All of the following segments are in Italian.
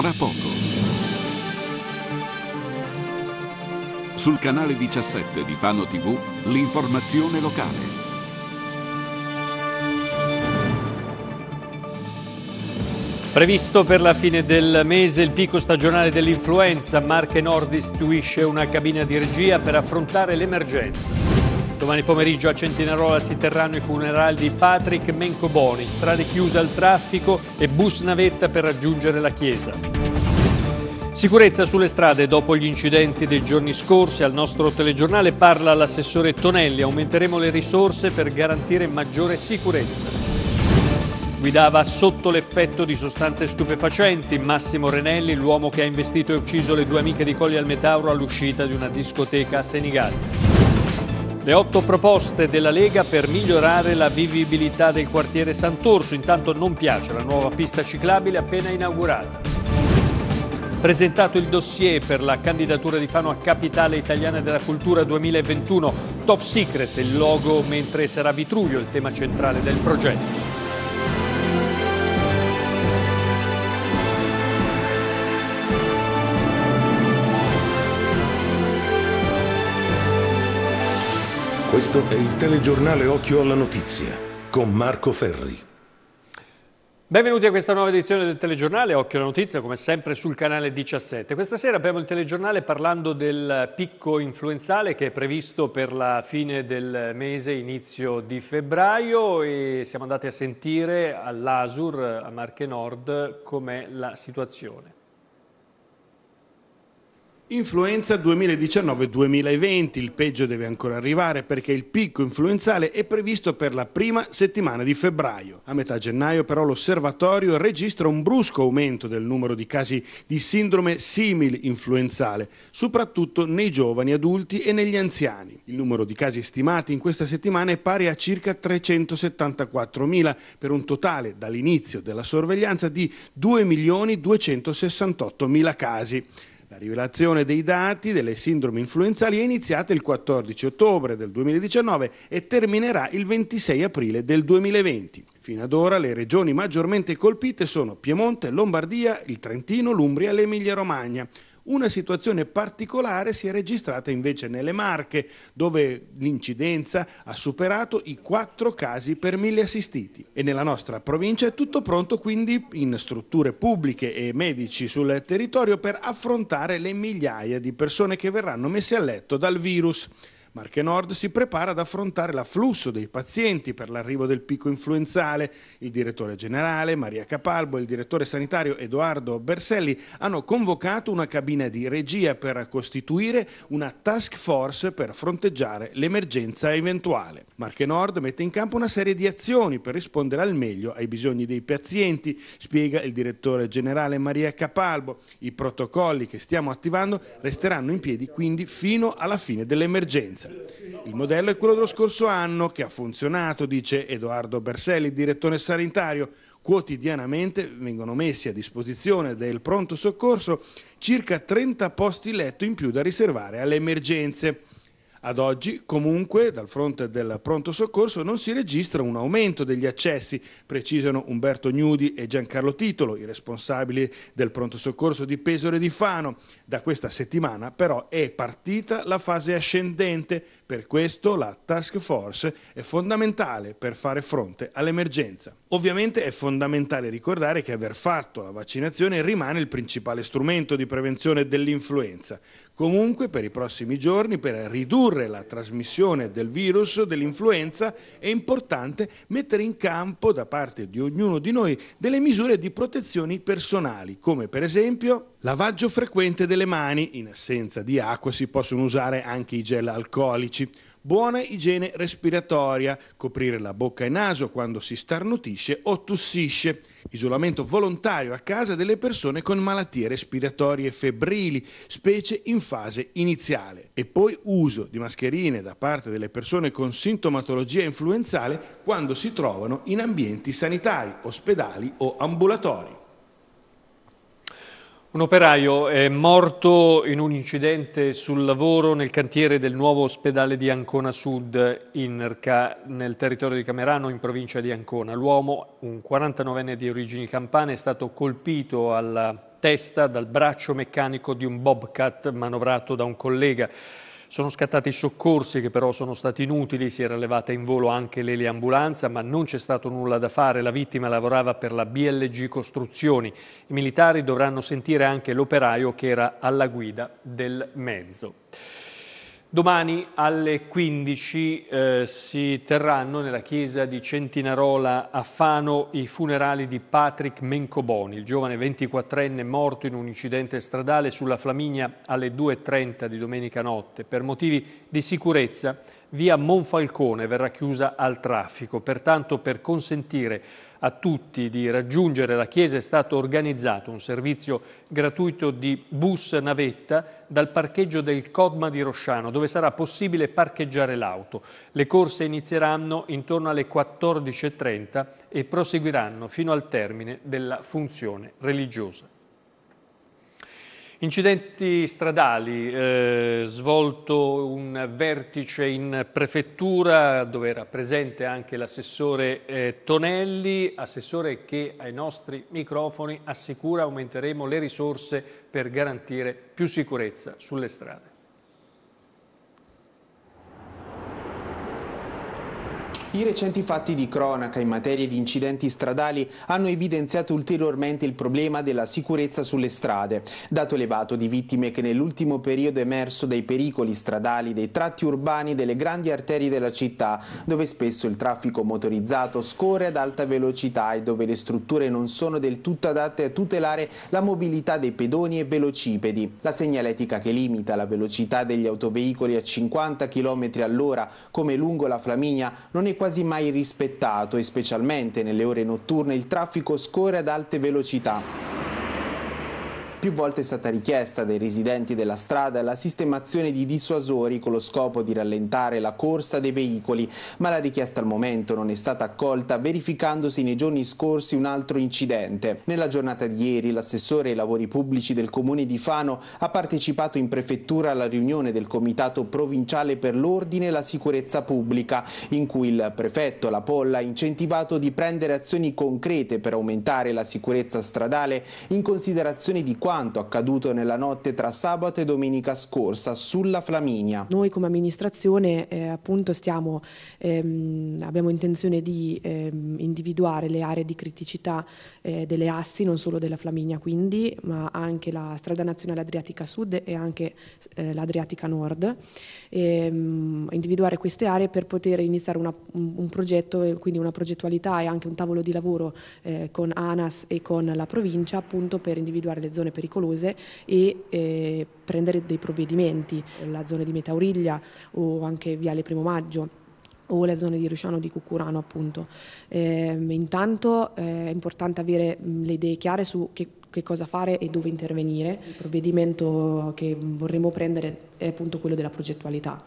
tra poco. Sul canale 17 di Fano TV, l'informazione locale. Previsto per la fine del mese il picco stagionale dell'influenza, Marche Nord istituisce una cabina di regia per affrontare l'emergenza. Domani pomeriggio a Centinarola si terranno i funerali di Patrick Mencoboni, strade chiuse al traffico e bus navetta per raggiungere la chiesa. Sicurezza sulle strade dopo gli incidenti dei giorni scorsi. Al nostro telegiornale parla l'assessore Tonelli. Aumenteremo le risorse per garantire maggiore sicurezza. Guidava sotto l'effetto di sostanze stupefacenti. Massimo Renelli, l'uomo che ha investito e ucciso le due amiche di Colli al Metauro all'uscita di una discoteca a Senigallia. Le otto proposte della Lega per migliorare la vivibilità del quartiere Sant'Orso. Intanto non piace la nuova pista ciclabile appena inaugurata. Presentato il dossier per la candidatura di Fano a Capitale Italiana della Cultura 2021. Top Secret il logo mentre sarà Vitruvio il tema centrale del progetto. Questo è il telegiornale Occhio alla Notizia con Marco Ferri. Benvenuti a questa nuova edizione del telegiornale Occhio alla Notizia, come sempre sul canale 17. Questa sera apriamo il telegiornale parlando del picco influenzale che è previsto per la fine del mese, inizio di febbraio e siamo andati a sentire all'Asur, a Marche Nord, com'è la situazione. Influenza 2019-2020, il peggio deve ancora arrivare perché il picco influenzale è previsto per la prima settimana di febbraio. A metà gennaio però l'osservatorio registra un brusco aumento del numero di casi di sindrome simil influenzale, soprattutto nei giovani adulti e negli anziani. Il numero di casi stimati in questa settimana è pari a circa 374.000 per un totale dall'inizio della sorveglianza di 2.268.000 casi. La rivelazione dei dati delle sindrome influenzali è iniziata il 14 ottobre del 2019 e terminerà il 26 aprile del 2020. Fino ad ora le regioni maggiormente colpite sono Piemonte, Lombardia, il Trentino, l'Umbria e l'Emilia-Romagna. Una situazione particolare si è registrata invece nelle Marche, dove l'incidenza ha superato i 4 casi per mille assistiti. E nella nostra provincia è tutto pronto quindi in strutture pubbliche e medici sul territorio per affrontare le migliaia di persone che verranno messe a letto dal virus. Marche Nord si prepara ad affrontare l'afflusso dei pazienti per l'arrivo del picco influenzale. Il direttore generale Maria Capalbo e il direttore sanitario Edoardo Berselli hanno convocato una cabina di regia per costituire una task force per fronteggiare l'emergenza eventuale. Marche Nord mette in campo una serie di azioni per rispondere al meglio ai bisogni dei pazienti, spiega il direttore generale Maria Capalbo. I protocolli che stiamo attivando resteranno in piedi quindi fino alla fine dell'emergenza scienza. Il modello è quello dello scorso anno che ha funzionato, dice Edoardo Berselli, direttore sanitario. Quotidianamente vengono messi a disposizione del pronto soccorso circa 30 posti letto in più da riservare alle emergenze. Ad oggi, comunque, dal fronte del pronto soccorso non si registra un aumento degli accessi, precisano Umberto Gnudi e Giancarlo Titolo, i responsabili del pronto soccorso di Pesore e di Fano. Da questa settimana, però, è partita la fase ascendente. Per questo la task force è fondamentale per fare fronte all'emergenza. Ovviamente è fondamentale ricordare che aver fatto la vaccinazione rimane il principale strumento di prevenzione dell'influenza. Comunque, per i prossimi giorni, per ridurre ridurre la trasmissione del virus, dell'influenza, è importante mettere in campo da parte di ognuno di noi delle misure di protezioni personali, come per esempio Lavaggio frequente delle mani, in assenza di acqua si possono usare anche i gel alcolici. Buona igiene respiratoria, coprire la bocca e naso quando si starnutisce o tossisce. Isolamento volontario a casa delle persone con malattie respiratorie febbrili, specie in fase iniziale. E poi uso di mascherine da parte delle persone con sintomatologia influenzale quando si trovano in ambienti sanitari, ospedali o ambulatori. Un operaio è morto in un incidente sul lavoro nel cantiere del nuovo ospedale di Ancona Sud, Inerca, nel territorio di Camerano, in provincia di Ancona. L'uomo, un 49enne di origini campane, è stato colpito alla testa dal braccio meccanico di un Bobcat manovrato da un collega. Sono scattati i soccorsi che però sono stati inutili, si era levata in volo anche l'eliambulanza, ma non c'è stato nulla da fare, la vittima lavorava per la BLG Costruzioni. I militari dovranno sentire anche l'operaio che era alla guida del mezzo. Domani alle 15 eh, si terranno nella chiesa di Centinarola a Fano i funerali di Patrick Mencoboni, il giovane 24enne morto in un incidente stradale sulla Flaminia alle 2.30 di domenica notte. Per motivi di sicurezza Via Monfalcone verrà chiusa al traffico, pertanto per consentire a tutti di raggiungere la chiesa è stato organizzato un servizio gratuito di bus navetta dal parcheggio del Codma di Rosciano dove sarà possibile parcheggiare l'auto. Le corse inizieranno intorno alle 14.30 e proseguiranno fino al termine della funzione religiosa. Incidenti stradali, eh, svolto un vertice in prefettura dove era presente anche l'assessore eh, Tonelli, assessore che ai nostri microfoni assicura aumenteremo le risorse per garantire più sicurezza sulle strade. I recenti fatti di cronaca in materia di incidenti stradali hanno evidenziato ulteriormente il problema della sicurezza sulle strade, dato elevato di vittime che nell'ultimo periodo è emerso dai pericoli stradali dei tratti urbani delle grandi arterie della città, dove spesso il traffico motorizzato scorre ad alta velocità e dove le strutture non sono del tutto adatte a tutelare la mobilità dei pedoni e velocipedi. La segnaletica che limita la velocità degli autoveicoli a 50 km all'ora, come lungo la Flaminia, non è quasi quasi mai rispettato e specialmente nelle ore notturne il traffico scorre ad alte velocità. Più volte è stata richiesta dai residenti della strada la sistemazione di dissuasori con lo scopo di rallentare la corsa dei veicoli, ma la richiesta al momento non è stata accolta verificandosi nei giorni scorsi un altro incidente. Nella giornata di ieri l'assessore ai lavori pubblici del comune di Fano ha partecipato in prefettura alla riunione del Comitato Provinciale per l'Ordine e la Sicurezza Pubblica, in cui il prefetto La Polla ha incentivato di prendere azioni concrete per aumentare la sicurezza stradale in considerazione di quanto quanto accaduto nella notte tra sabato e domenica scorsa sulla Flaminia. Noi come amministrazione eh, appunto stiamo, ehm, abbiamo intenzione di ehm, individuare le aree di criticità eh, delle assi, non solo della Flaminia quindi, ma anche la strada nazionale Adriatica Sud e anche eh, l'Adriatica Nord, ehm, individuare queste aree per poter iniziare una, un, progetto, eh, quindi una progettualità e anche un tavolo di lavoro eh, con ANAS e con la provincia appunto per individuare le zone pericolose e eh, prendere dei provvedimenti. La zona di Metauriglia o anche Viale Primo Maggio o la zona di Rusciano di Cucurano appunto. Eh, intanto eh, è importante avere le idee chiare su che, che, cosa fare e dove intervenire. Il provvedimento che vorremmo prendere è appunto quello della progettualità.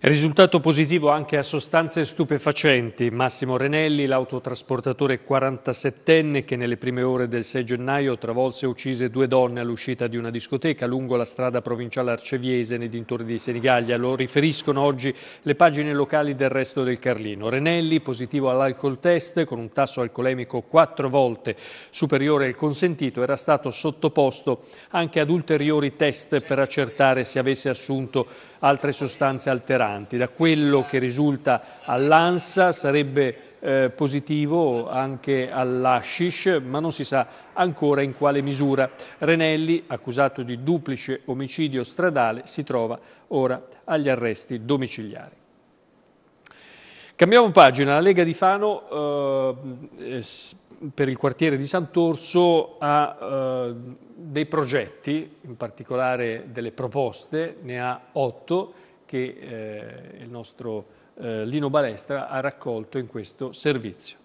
Risultato positivo anche a sostanze stupefacenti. Massimo Renelli, l'autotrasportatore 47enne che nelle prime ore del 6 gennaio travolse e uccise due donne all'uscita di una discoteca lungo la strada provinciale arceviese nei dintorni di Senigallia. Lo riferiscono oggi le pagine locali del resto del Carlino. Renelli, positivo all'alcol test, con un tasso alcolemico quattro volte superiore al consentito, era stato sottoposto anche ad ulteriori test per accertare se avesse assunto altre sostanze alteranti. Da quello che risulta all'ANSA sarebbe eh, positivo anche all'Ashish, ma non si sa ancora in quale misura. Renelli, accusato di duplice omicidio stradale, si trova ora agli arresti domiciliari. Cambiamo pagina, la Lega di Fano eh, per il quartiere di Sant'Orso ha eh, dei progetti, in particolare delle proposte, ne ha otto che eh, il nostro eh, Lino Balestra ha raccolto in questo servizio.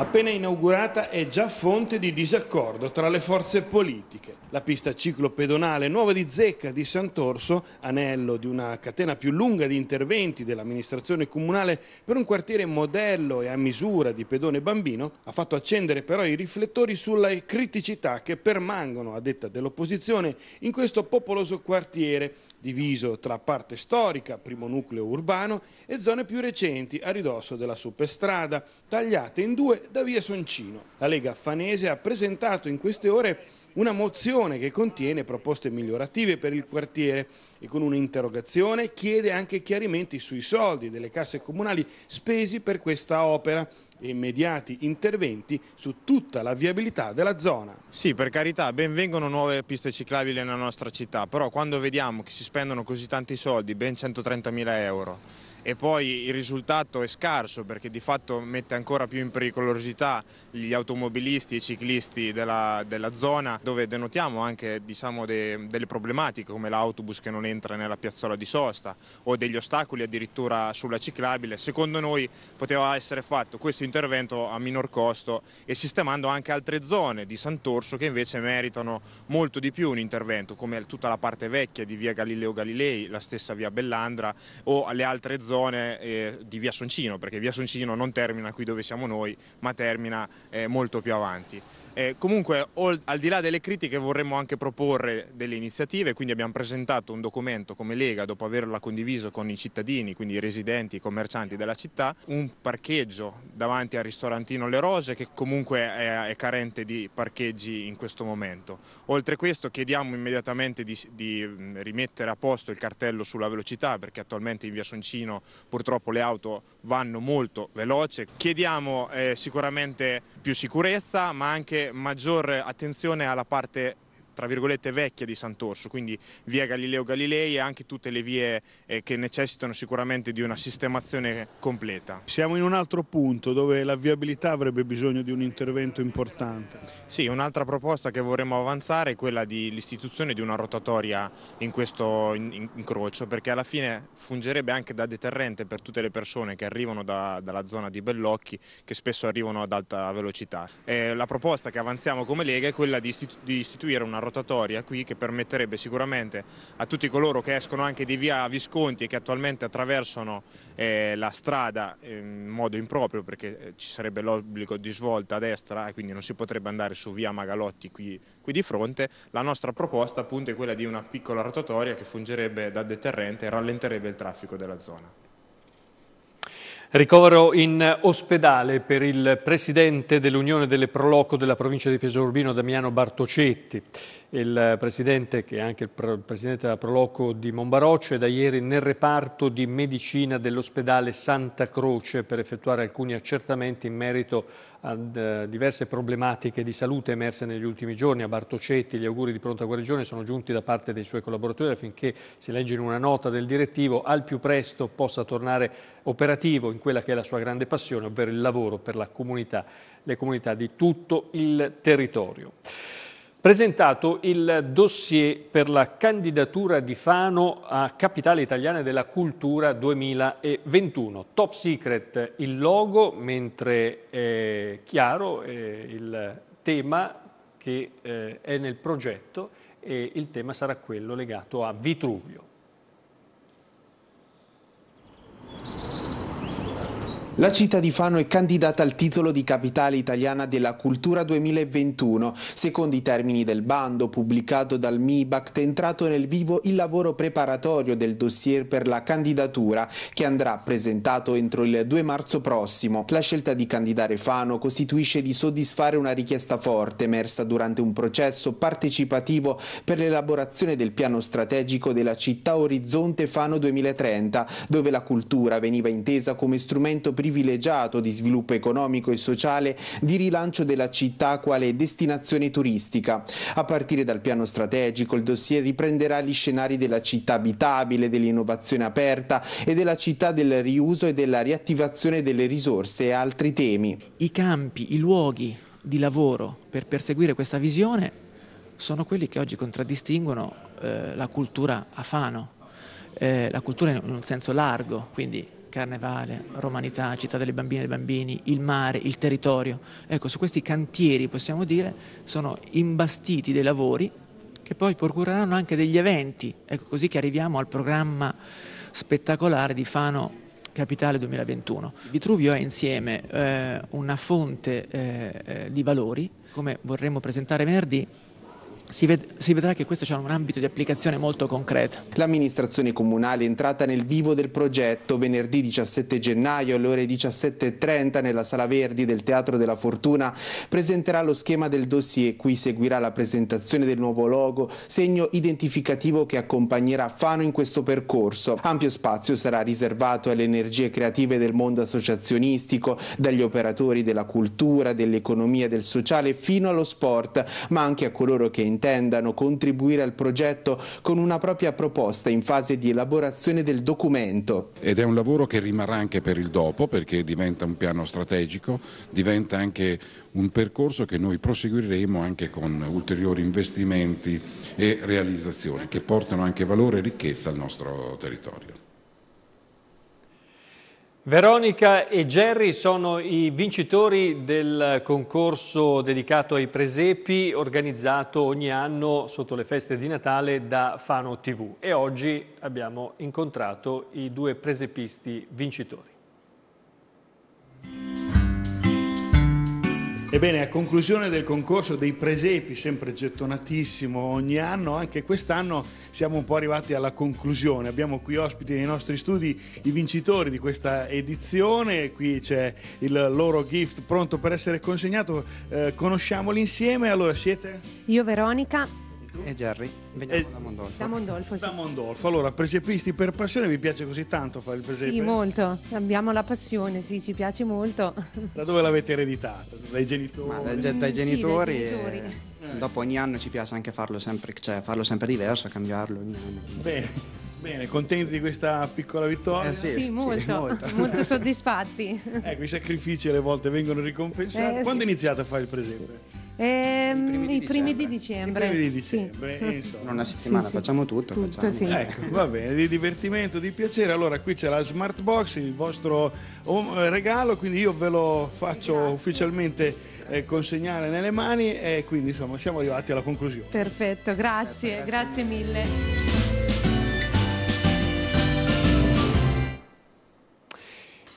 appena inaugurata, è già fonte di disaccordo tra le forze politiche. La pista ciclopedonale nuova di Zecca di Sant'Orso, anello di una catena più lunga di interventi dell'amministrazione comunale per un quartiere modello e a misura di pedone bambino, ha fatto accendere però i riflettori sulle criticità che permangono, a detta dell'opposizione, in questo popoloso quartiere, diviso tra parte storica, primo nucleo urbano, e zone più recenti, a ridosso della superstrada, tagliate in due da via Soncino. La Lega Fanese ha presentato in queste ore una mozione che contiene proposte migliorative per il quartiere e con un'interrogazione chiede anche chiarimenti sui soldi delle casse comunali spesi per questa opera e immediati interventi su tutta la viabilità della zona. Sì, per carità, benvengono nuove piste ciclabili nella nostra città, però quando vediamo che si spendono così tanti soldi, ben 130 mila euro, e poi il risultato è scarso perché di fatto mette ancora più in pericolosità gli automobilisti e i ciclisti della, della zona dove denotiamo anche diciamo, de, delle problematiche come l'autobus che non entra nella piazzola di sosta o degli ostacoli addirittura sulla ciclabile. Secondo noi poteva essere fatto questo intervento a minor costo e sistemando anche altre zone di Sant'Orso che invece meritano molto di più un intervento come tutta la parte vecchia di via Galileo Galilei, la stessa via Bellandra o le altre zone zone eh, di via Soncino, perché via Soncino non termina qui dove siamo noi, ma termina eh, molto più avanti. Eh, comunque al di là delle critiche vorremmo anche proporre delle iniziative, quindi abbiamo presentato un documento come Lega dopo averla condiviso con i cittadini, quindi i residenti, i commercianti della città, un parcheggio davanti al ristorantino Le Rose che comunque è, è carente di parcheggi in questo momento. Oltre questo chiediamo immediatamente di, di mm, rimettere a posto il cartello sulla velocità perché attualmente in via Soncino purtroppo le auto vanno molto veloce. Chiediamo eh, sicuramente più sicurezza ma anche maggior attenzione alla parte tra virgolette vecchia di Sant'Orso, quindi via Galileo Galilei e anche tutte le vie eh, che necessitano sicuramente di una sistemazione completa. Siamo in un altro punto dove la viabilità avrebbe bisogno di un intervento importante. Sì, un'altra proposta che vorremmo avanzare è quella dell'istituzione di, una rotatoria in questo incrocio, perché alla fine fungerebbe anche da deterrente per tutte le persone che arrivano da, dalla zona di Bellocchi, che spesso arrivano ad alta velocità. Eh, la proposta che avanziamo come Lega è quella di, istitu di istituire una rotatoria rotatoria qui che permetterebbe sicuramente a tutti coloro che escono anche di via Visconti e che attualmente attraversano eh, la strada ehm, in modo improprio perché eh, ci sarebbe l'obbligo di svolta a destra e quindi non si potrebbe andare su via Magalotti qui, qui di fronte, la nostra proposta appunto è quella di una piccola rotatoria che fungerebbe da deterrente e rallenterebbe il traffico della zona. Ricovero in ospedale per il presidente dell'Unione delle Proloco della provincia di Pesaro Urbino, Damiano Bartocetti. Il presidente, che è anche il presidente della Proloco di Monbarocce, è da ieri nel reparto di medicina dell'ospedale Santa Croce per effettuare alcuni accertamenti in merito a eh, diverse problematiche di salute emerse negli ultimi giorni. A Bartocetti gli auguri di pronta guarigione sono giunti da parte dei suoi collaboratori affinché, si legge in una nota del direttivo, al più presto possa tornare operativo in quella che è la sua grande passione, ovvero il lavoro per la comunità, le comunità di tutto il territorio presentato il dossier per la candidatura di Fano a Capitale Italiana della Cultura 2021. Top secret il logo, mentre è chiaro è il tema che eh, è nel progetto e il tema sarà quello legato a Vitruvio. La città di Fano è candidata al titolo di Capitale Italiana della Cultura 2021. Secondo i termini del bando pubblicato dal MIBACT è entrato nel vivo il lavoro preparatorio del dossier per la candidatura che andrà presentato entro il 2 marzo prossimo. La scelta di candidare Fano costituisce di soddisfare una richiesta forte emersa durante un processo partecipativo per l'elaborazione del piano strategico della città Orizzonte Fano 2030, dove la cultura veniva intesa come strumento privilegiato privilegiato di sviluppo economico e sociale, di rilancio della città quale destinazione turistica. A partire dal piano strategico, il dossier riprenderà gli scenari della città abitabile, dell'innovazione aperta e della città del riuso e della riattivazione delle risorse e altri temi. I campi, i luoghi di lavoro per perseguire questa visione sono quelli che oggi contraddistinguono eh, la cultura afano, eh, la cultura in un senso largo, quindi Carnevale, Romanità, Città delle Bambine e dei Bambini, il mare, il territorio. Ecco, su questi cantieri, possiamo dire, sono imbastiti dei lavori che poi procureranno anche degli eventi. Ecco così che arriviamo al programma spettacolare di Fano Capitale 2021. Vitruvio è insieme eh, una fonte eh, eh di valori, come vorremmo presentare venerdì, si, ved- si, vedrà che questo c'è un ambito di applicazione molto concreto. L'amministrazione comunale è entrata nel vivo del progetto venerdì 17 gennaio alle ore 17.30 nella Sala Verdi del Teatro della Fortuna presenterà lo schema del dossier, qui seguirà la presentazione del nuovo logo, segno identificativo che accompagnerà Fano in questo percorso. Ampio spazio sarà riservato alle energie creative del mondo associazionistico, dagli operatori della cultura, dell'economia, del sociale fino allo sport, ma anche a coloro che in intendano contribuire al progetto con una propria proposta in fase di elaborazione del documento. Ed è un lavoro che rimarrà anche per il dopo perché diventa un piano strategico, diventa anche un percorso che noi proseguiremo anche con ulteriori investimenti e realizzazioni che portano anche valore e ricchezza al nostro territorio. Veronica e Gerry sono i vincitori del concorso dedicato ai presepi organizzato ogni anno sotto le feste di Natale da Fano TV e oggi abbiamo incontrato i due presepisti vincitori. Ebbene, a conclusione del concorso dei presepi, sempre gettonatissimo ogni anno, anche quest'anno siamo un po' arrivati alla conclusione. Abbiamo qui ospiti nei nostri studi i vincitori di questa edizione, qui c'è il loro gift pronto per essere consegnato, eh, conosciamoli insieme. Allora siete? Io Veronica, tu? E eh, Jerry, veniamo e... Eh, da Mondolfo. Da Mondolfo, sì. Da Mondolfo. Allora, presepisti per passione, vi piace così tanto fare il presepe? Sì, molto. Abbiamo la passione, sì, ci piace molto. Da dove l'avete ereditato? Dai genitori? Ma, da, dai genitori. Sì, dai genitori. E... Eh. Dopo ogni anno ci piace anche farlo sempre, cioè, farlo sempre diverso, cambiarlo ogni anno. Bene. Bene, contenti di questa piccola vittoria? Eh sì, sì, molto, sì, molto, molto soddisfatti. ecco, i sacrifici alle volte vengono ricompensati. Eh, Quando sì. iniziate a fare il presepe? Ehm, I, primi di dicembre. I primi di dicembre, sì. una settimana sì, facciamo tutto. tutto facciamo. Ecco, va bene, di divertimento, di piacere. Allora, qui c'è la smart box, il vostro um, regalo, quindi io ve lo faccio Grazie. ufficialmente eh, consegnare nelle mani e quindi insomma siamo arrivati alla conclusione. Perfetto, grazie, grazie, grazie mille.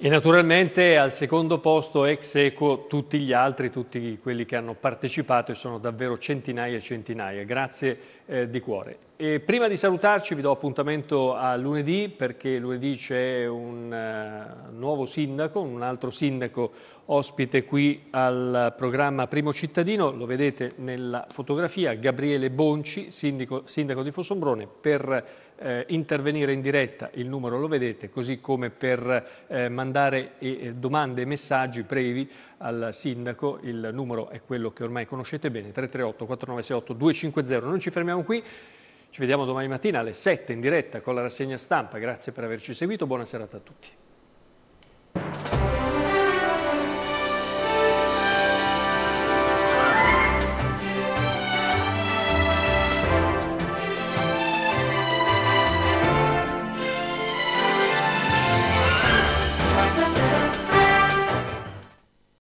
E naturalmente al secondo posto ex eco tutti gli altri, tutti quelli che hanno partecipato e sono davvero centinaia e centinaia. Grazie eh, di cuore. E prima di salutarci vi do appuntamento a lunedì perché lunedì c'è un uh, nuovo sindaco, un altro sindaco ospite qui al programma Primo Cittadino, lo vedete nella fotografia, Gabriele Bonci, sindico, sindaco di Fossombrone, per eh, intervenire in diretta, il numero lo vedete, così come per eh, mandare eh, domande e messaggi brevi al sindaco, il numero è quello che ormai conoscete bene, 338 4968 250. Non ci fermiamo qui, ci vediamo domani mattina alle 7 in diretta con la rassegna stampa, grazie per averci seguito, buona serata a tutti.